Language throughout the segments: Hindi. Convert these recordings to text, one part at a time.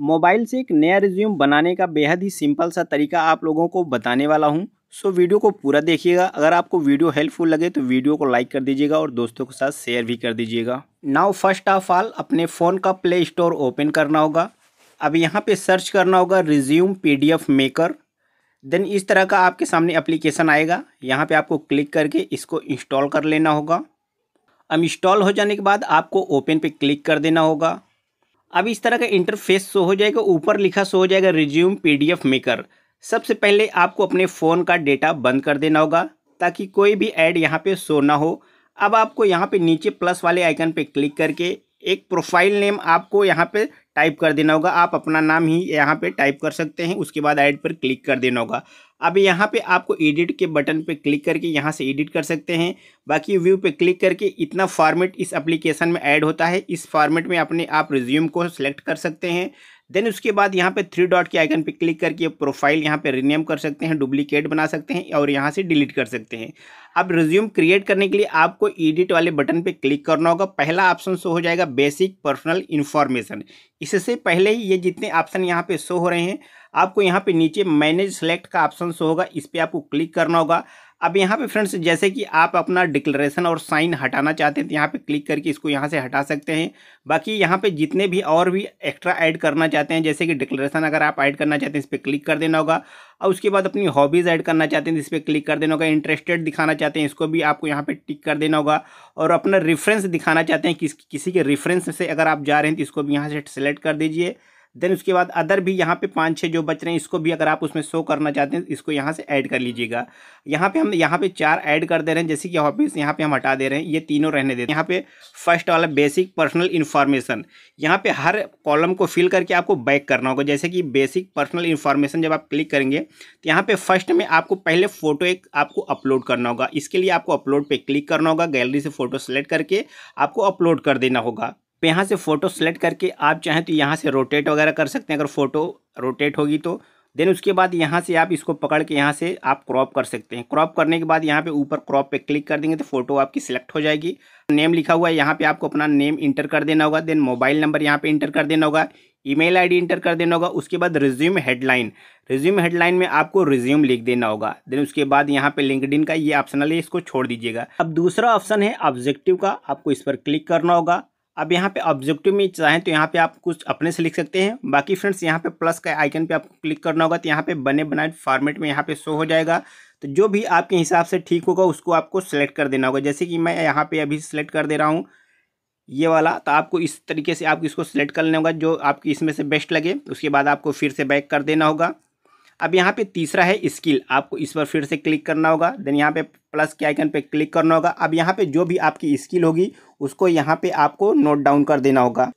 मोबाइल से एक नया रिज्यूम बनाने का बेहद ही सिंपल सा तरीका आप लोगों को बताने वाला हूँ सो वीडियो को पूरा देखिएगा अगर आपको वीडियो हेल्पफुल लगे तो वीडियो को लाइक कर दीजिएगा और दोस्तों के साथ शेयर भी कर दीजिएगा नाउ फर्स्ट ऑफ ऑल अपने फ़ोन का प्ले स्टोर ओपन करना होगा अब यहाँ पर सर्च करना होगा रिज्यूम पी मेकर देन इस तरह का आपके सामने अप्लीकेशन आएगा यहाँ पर आपको क्लिक करके इसको इंस्टॉल कर लेना होगा अब इंस्टॉल हो जाने के बाद आपको ओपन पे क्लिक कर देना होगा अब इस तरह का इंटरफेस शो हो जाएगा ऊपर लिखा शो हो जाएगा रिज्यूम पीडीएफ मेकर सबसे पहले आपको अपने फ़ोन का डेटा बंद कर देना होगा ताकि कोई भी ऐड यहाँ पे शो ना हो अब आपको यहाँ पे नीचे प्लस वाले आइकन पे क्लिक करके एक प्रोफाइल नेम आपको यहाँ पे टाइप कर देना होगा आप अपना नाम ही यहाँ पे टाइप कर सकते हैं उसके बाद ऐड पर क्लिक कर देना होगा अब यहाँ पे आपको एडिट के बटन पे क्लिक करके यहाँ से एडिट कर सकते हैं बाकी व्यू पे क्लिक करके इतना फॉर्मेट इस एप्लीकेशन में ऐड होता है इस फॉर्मेट में अपने आप रिज्यूम को सिलेक्ट कर सकते हैं देन उसके बाद यहाँ पे थ्री डॉट के आइकन पे क्लिक करके प्रोफाइल यहाँ पे रिनेम कर सकते हैं डुप्लीकेट बना सकते हैं और यहाँ से डिलीट कर सकते हैं अब रिज्यूम क्रिएट करने के लिए आपको एडिट वाले बटन पे क्लिक करना होगा पहला ऑप्शन शो हो जाएगा बेसिक पर्सनल इन्फॉर्मेशन इससे पहले ही ये जितने ऑप्शन यहाँ पे शो हो रहे हैं आपको यहाँ पे नीचे मैनेज सेलेक्ट का ऑप्शन शो होगा इस पर आपको क्लिक करना होगा अब यहाँ पे फ्रेंड्स जैसे कि आप अपना डिक्लेरेशन और साइन हटाना चाहते हैं तो यहाँ पे क्लिक करके इसको यहाँ से हटा सकते हैं बाकी यहाँ पे जितने भी और भी एक्स्ट्रा ऐड करना चाहते हैं जैसे कि डिक्लेरेशन अगर आप ऐड करना चाहते हैं इस पर क्लिक कर देना होगा और उसके बाद अपनी हॉबीज़ ऐड करना चाहते हैं इस पर क्लिक कर देना होगा इंटरेस्टेड दिखाना चाहते हैं इसको भी आपको यहाँ पर टिक कर देना होगा और अपना रेफरेंस दिखाना चाहते हैं किस किसी के रेफरेंस से अगर आप जा रहे हैं तो इसको भी यहाँ से सेलेक्ट कर दीजिए देन उसके बाद अदर भी यहाँ पे पाँच छः जो बच रहे हैं इसको भी अगर आप उसमें शो करना चाहते हैं इसको यहाँ से ऐड कर लीजिएगा यहाँ पे हम यहाँ पे चार ऐड कर दे रहे हैं जैसे कि हॉबीज यहाँ पे हम हटा दे रहे हैं ये तीनों रहने देते हैं यहाँ पे फर्स्ट वाला बेसिक पर्सनल इन्फॉर्मेशन यहाँ पे हर कॉलम को फिल करके आपको बैक करना होगा जैसे कि बेसिक पर्सनल इन्फॉर्मेशन जब आप क्लिक करेंगे तो यहाँ पर फर्स्ट में आपको पहले फ़ोटो एक आपको अपलोड करना होगा इसके लिए आपको अपलोड पर क्लिक करना होगा गैलरी से फ़ोटो सेलेक्ट करके आपको अपलोड कर देना होगा यहाँ से फ़ोटो सेलेक्ट करके आप चाहें तो यहाँ से रोटेट वगैरह कर सकते हैं अगर फ़ोटो रोटेट होगी तो देन उसके बाद यहाँ से आप इसको पकड़ के यहाँ से आप क्रॉप कर सकते हैं क्रॉप करने के बाद यहाँ पे ऊपर क्रॉप पे क्लिक कर देंगे तो फोटो आपकी सिलेक्ट हो जाएगी नेम लिखा हुआ है यहाँ पे आपको अपना नेम इंटर कर देना होगा देन मोबाइल नंबर यहाँ पे इंटर कर देना होगा ईमेल आईडी इंटर कर देना होगा उसके बाद रिज्यूम हेडलाइन रिज्यूम हेडलाइन में आपको रिज्यूम लिख देना होगा देन उसके बाद यहाँ पे लिंकड का ये ऑप्शनल है इसको छोड़ दीजिएगा अब दूसरा ऑप्शन है ऑब्जेक्टिव का आपको इस पर क्लिक करना होगा अब यहाँ पे ऑब्जेक्टिव में चाहें तो यहाँ पे आप कुछ अपने से लिख सकते हैं बाकी फ्रेंड्स यहाँ पे प्लस का आइकन पे आपको क्लिक करना होगा तो यहाँ पे बने बनाए फॉर्मेट में यहाँ पे शो हो जाएगा तो जो भी आपके हिसाब से ठीक होगा उसको आपको सेलेक्ट कर देना होगा जैसे कि मैं यहाँ पे अभी सेलेक्ट कर दे रहा हूँ ये वाला तो आपको इस तरीके से आप इसको सेलेक्ट कर लेना होगा जो आपकी इसमें से बेस्ट लगे उसके बाद आपको फिर से बैक कर देना होगा अब यहाँ पे तीसरा है स्किल आपको इस पर फिर से क्लिक करना होगा देन यहाँ पे प्लस के आइकन पे क्लिक करना होगा अब यहाँ पे जो भी आपकी स्किल होगी उसको यहाँ पे आपको नोट डाउन कर देना होगा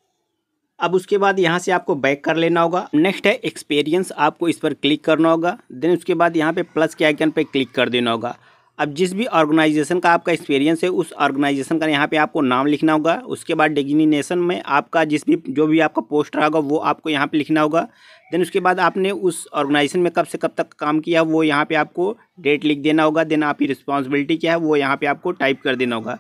अब उसके बाद यहाँ से आपको बैक कर लेना होगा नेक्स्ट है एक्सपीरियंस आपको इस पर क्लिक करना होगा देन उसके बाद यहाँ पे प्लस के आइकन पे क्लिक कर देना होगा अब जिस भी ऑर्गेनाइजेशन का आपका एक्सपीरियंस है उस ऑर्गेनाइजेशन का यहाँ पे आपको नाम लिखना होगा उसके बाद डिग्निनेशन में आपका जिस भी जो भी आपका पोस्ट रहा होगा वो आपको यहाँ पे लिखना होगा देन उसके बाद आपने उस ऑर्गेनाइजेशन में कब से कब तक काम किया वो यहाँ पे आपको डेट लिख देना होगा देन आपकी रिस्पॉन्सिबिलिटी क्या है वो यहाँ पे आपको टाइप कर देना होगा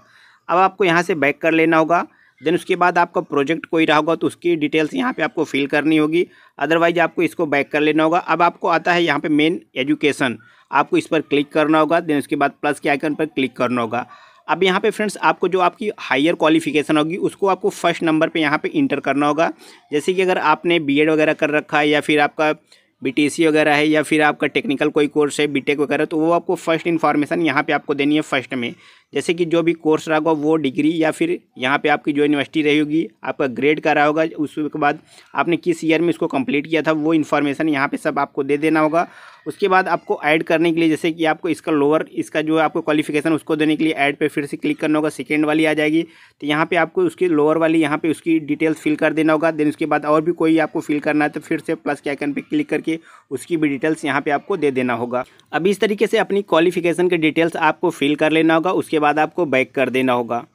अब आपको यहाँ से बैक कर लेना होगा देन उसके बाद आपका प्रोजेक्ट कोई रहा होगा तो उसकी डिटेल्स यहाँ पे आपको फिल करनी होगी अदरवाइज आपको इसको बैक कर लेना होगा अब आपको आता है यहाँ पर मेन एजुकेशन आपको इस पर क्लिक करना होगा देन उसके बाद प्लस के आइकन पर क्लिक करना होगा अब यहाँ पे फ्रेंड्स आपको जो आपकी हायर क्वालिफिकेशन होगी उसको आपको फर्स्ट नंबर पे यहाँ पे इंटर करना होगा जैसे कि अगर आपने बीएड वगैरह कर रखा है या फिर आपका बीटीसी वगैरह है या फिर आपका टेक्निकल कोई कोर्स है बीटेक वगैरह तो वो आपको फर्स्ट इन्फॉर्मेशन यहाँ पे आपको देनी है फर्स्ट में जैसे कि जो भी कोर्स रहा होगा वो डिग्री या फिर यहाँ पे आपकी जो यूनिवर्सिटी रही होगी आपका ग्रेड का रहा होगा उसके बाद आपने किस ईयर में इसको कंप्लीट किया था वो इन्फॉर्मेशन यहाँ पे सब आपको दे देना होगा उसके बाद आपको ऐड करने के लिए जैसे कि आपको इसका लोअर इसका जो आपको क्वालिफिकेशन उसको देने के लिए ऐड पर फिर से क्लिक करना होगा सेकेंड वाली आ जाएगी तो यहाँ पर आपको उसकी लोअर वाली यहाँ पर उसकी डिटेल्स फिल कर देना होगा देन उसके बाद और भी कोई आपको फिल करना है तो फिर से प्लस के आइकन पर क्लिक करके उसकी भी डिटेल्स यहाँ पर आपको दे देना होगा अभी इस तरीके से अपनी क्वालिफिकेशन के डिटेल्स आपको फिल कर लेना होगा उसके बाद आपको बैक कर देना होगा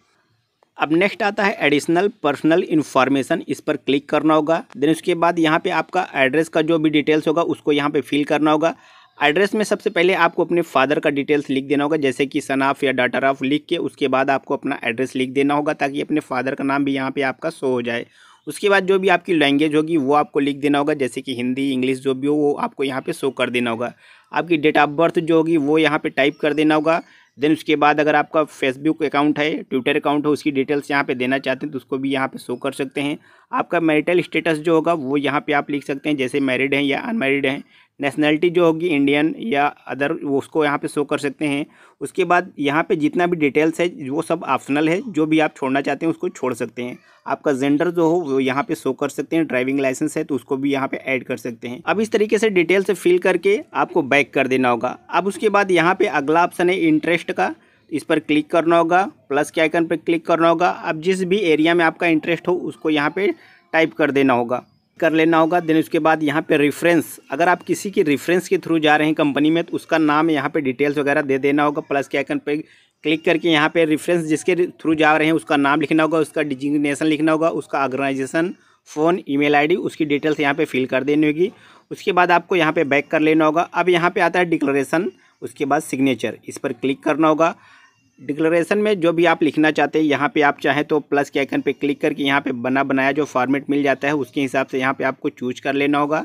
अब नेक्स्ट आता है एडिशनल पर्सनल इन्फॉर्मेशन इस पर क्लिक करना होगा देन उसके बाद यहाँ पे आपका एड्रेस का जो भी डिटेल्स होगा उसको यहाँ पे फिल करना होगा एड्रेस में सबसे पहले आपको अपने फादर का डिटेल्स लिख देना होगा जैसे कि सन ऑफ या डाटर ऑफ लिख के उसके बाद आपको अपना एड्रेस लिख देना होगा ताकि अपने फादर का नाम भी यहाँ पर आपका शो हो जाए उसके बाद जो भी आपकी लैंग्वेज होगी वो आपको लिख देना होगा जैसे कि हिंदी इंग्लिश जो भी हो वो आपको यहाँ पर शो कर देना होगा आपकी डेट ऑफ बर्थ जो होगी वो यहाँ पर टाइप कर देना होगा देन उसके बाद अगर आपका फेसबुक अकाउंट है ट्विटर अकाउंट है उसकी डिटेल्स यहाँ पे देना चाहते हैं तो उसको भी यहाँ पे शो कर सकते हैं आपका मैरिटल स्टेटस जो होगा वो यहाँ पे आप लिख सकते हैं जैसे मैरिड हैं या अनमैरिड हैं नेशनैलिटी जो होगी इंडियन या अदर वो उसको यहाँ पे शो कर सकते हैं उसके बाद यहाँ पे जितना भी डिटेल्स है वो सब ऑप्शनल है जो भी आप छोड़ना चाहते हैं उसको छोड़ सकते हैं आपका जेंडर जो हो वो यहाँ पे शो कर सकते हैं ड्राइविंग लाइसेंस है तो उसको भी यहाँ पे ऐड कर सकते हैं अब इस तरीके से डिटेल्स फिल करके आपको बैक कर देना होगा अब उसके बाद यहाँ पर अगला ऑप्शन है इंटरेस्ट का इस पर क्लिक करना होगा प्लस के आइकन पर क्लिक करना होगा अब जिस भी एरिया में आपका इंटरेस्ट हो उसको यहाँ पर टाइप कर देना होगा कर लेना होगा देन उसके बाद यहाँ पे रेफरेंस अगर आप किसी की रेफरेंस के थ्रू जा रहे हैं कंपनी में तो उसका नाम यहाँ पे डिटेल्स वगैरह दे देना होगा प्लस के आइकन पे क्लिक करके यहाँ पे रेफरेंस जिसके थ्रू जा रहे हैं उसका नाम लिखना होगा उसका डिजिग्नेशन लिखना होगा उसका ऑर्गेनाइजेशन फ़ोन ई मेल उसकी डिटेल्स यहाँ पे फिल कर देनी होगी उसके बाद आपको यहाँ पे बैक कर लेना होगा अब यहाँ पे आता है डिक्लरेशन उसके बाद सिग्नेचर इस पर क्लिक करना होगा डिक्लेरेशन में जो भी आप लिखना चाहते हैं यहाँ पे आप चाहें तो प्लस के आइकन पे क्लिक करके यहाँ पे बना बनाया जो फॉर्मेट मिल जाता है उसके हिसाब से यहाँ पे आपको चूज कर लेना होगा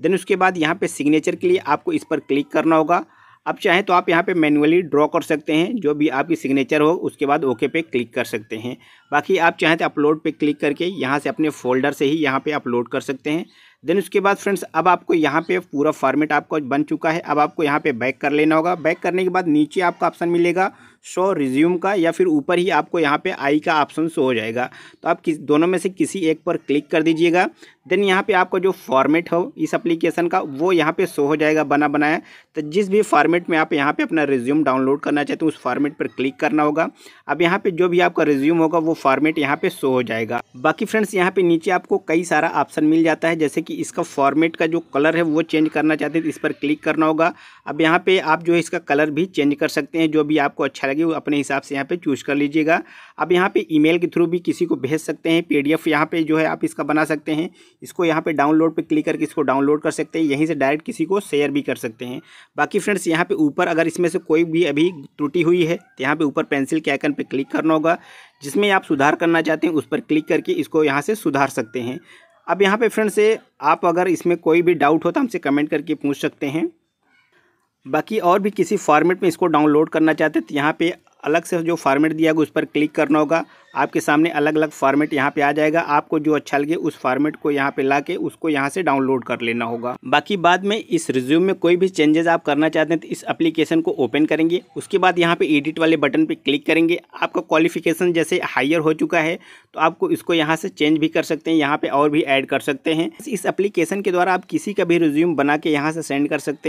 देन उसके बाद यहाँ पे सिग्नेचर के लिए आपको इस पर क्लिक करना होगा आप चाहें तो आप यहाँ पे मैनुअली ड्रॉ कर सकते हैं जो भी आपकी सिग्नेचर हो उसके बाद ओके पे क्लिक कर सकते हैं बाकी आप चाहें तो अपलोड पे क्लिक करके यहाँ से अपने फोल्डर से ही यहाँ पे अपलोड कर सकते हैं देन उसके बाद फ्रेंड्स अब आपको यहाँ पे पूरा फॉर्मेट आपका बन चुका है अब आपको यहाँ पे बैक कर लेना होगा बैक करने के बाद नीचे आपका ऑप्शन मिलेगा शो रिज्यूम का या फिर ऊपर ही आपको यहाँ पे आई का ऑप्शन शो हो जाएगा तो आप किस दोनों में से किसी एक पर क्लिक कर दीजिएगा देन यहाँ पे आपका जो फॉर्मेट हो इस एप्लीकेशन का वो यहाँ पे शो हो जाएगा बना बनाया तो जिस भी फॉर्मेट में आप यहाँ पे अपना रिज्यूम डाउनलोड करना चाहते हो उस फॉर्मेट पर क्लिक करना होगा अब यहाँ पे जो भी आपका रिज्यूम होगा वो फॉर्मेट यहाँ पे शो हो जाएगा बाकी फ्रेंड्स यहाँ पे नीचे आपको कई सारा ऑप्शन मिल जाता है जैसे कि इसका फॉर्मेट का जो कलर है वो चेंज करना चाहते हैं तो इस पर क्लिक करना होगा अब यहाँ पर आप जो है इसका कलर भी चेंज कर सकते हैं जो भी आपको अच्छा लगे वो अपने हिसाब से यहाँ पे चूज कर लीजिएगा अब यहाँ पे ईमेल के थ्रू भी किसी को भेज सकते हैं पीडीएफ यहाँ पे जो है आप इसका बना सकते हैं इसको यहाँ पे डाउनलोड पे क्लिक करके इसको डाउनलोड कर सकते हैं यहीं से डायरेक्ट किसी को शेयर भी कर सकते हैं बाकी फ्रेंड्स यहाँ पे ऊपर अगर इसमें से कोई भी अभी त्रुटि हुई है तो यहाँ पे ऊपर पेंसिल के आइकन पर क्लिक करना होगा जिसमें आप सुधार करना चाहते हैं उस पर क्लिक करके इसको यहाँ से सुधार सकते हैं अब यहाँ पे फ्रेंड्स आप अगर इसमें कोई भी डाउट हो तो हमसे कमेंट करके पूछ सकते हैं बाकी और भी किसी फॉर्मेट में इसको डाउनलोड करना चाहते हैं तो यहाँ पे अलग से जो फॉर्मेट दिया गया उस पर क्लिक करना होगा आपके सामने अलग अलग फॉर्मेट यहाँ पे आ जाएगा आपको जो अच्छा लगे उस फॉर्मेट को यहाँ पे ला के उसको यहाँ से डाउनलोड कर लेना होगा बाकी बाद में इस रिज्यूम में कोई भी चेंजेस आप करना चाहते हैं तो इस एप्लीकेशन को ओपन करेंगे उसके बाद यहाँ पे एडिट वाले बटन पे क्लिक करेंगे आपका क्वालिफिकेशन जैसे हायर हो चुका है तो आपको इसको यहाँ से चेंज भी कर सकते हैं यहाँ पे और भी एड कर सकते हैं इस एप्लीकेशन के द्वारा आप किसी का भी रिज्यूम बना के यहाँ से सेंड कर सकते हैं